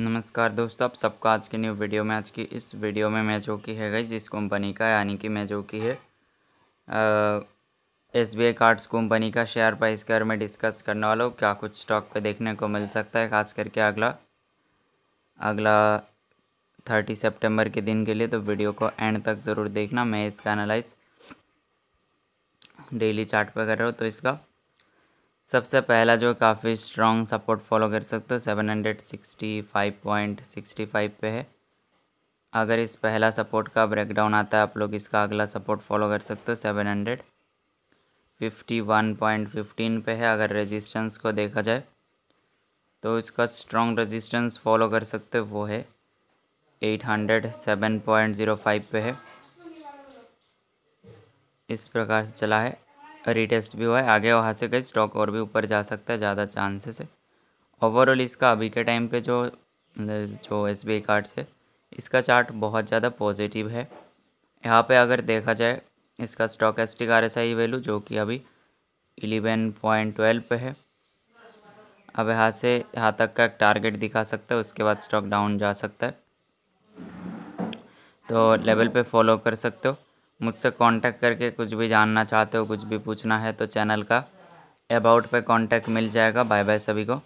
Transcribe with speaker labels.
Speaker 1: नमस्कार दोस्तों आप सबका आज की न्यू वीडियो में आज की इस वीडियो में मैं जो की है गई जिस कंपनी का यानी कि मैं जो की है S B I cards company का शेयर प्राइस के बारे में डिस्कस करने वाला हूँ क्या कुछ स्टॉक पे देखने को मिल सकता है खास करके अगला अगला थर्टी सितंबर के दिन के लिए तो वीडियो को एंड तक ज़रूर देखना मैं इसका एनालाइज डेली चार्ट पर कर रहा हूँ तो इसका सबसे पहला जो काफ़ी स्ट्रॉन्ग सपोर्ट फॉलो कर सकते हो seven hundred sixty five point sixty five पे है अगर इस पहला सपोर्ट का ब्रेकडाउन आता है आप लोग इसका अगला सपोर्ट फॉलो कर सकते हो seven hundred fifty one point fifteen पे है अगर रेजिस्टेंस को देखा जाए तो इसका स्ट्रॉन्ग रेजिस्टेंस फॉलो कर सकते हो वो है eight hundred seven point zero five पे है इस प्रकार से चला है रिटेस्ट भी हुआ है आगे वहाँ से गई स्टॉक और भी ऊपर जा सकता है ज़्यादा चांसेस है ओवरऑल इसका अभी के टाइम पे जो जो एस बी कार्ड्स है इसका चार्ट बहुत ज़्यादा पॉजिटिव है यहाँ पे अगर देखा जाए इसका stock S T S I value जो कि अभी इलेवन पॉइंट ट्वेल्व पे है अब यहाँ से यहाँ तक का एक टारगेट दिखा सकता है उसके बाद स्टॉक डाउन जा सकता है तो लेवल पे फॉलो कर सकते हो मुझसे कांटेक्ट करके कुछ भी जानना चाहते हो कुछ भी पूछना है तो चैनल का अबाउट पे कांटेक्ट मिल जाएगा बाय बाय सभी को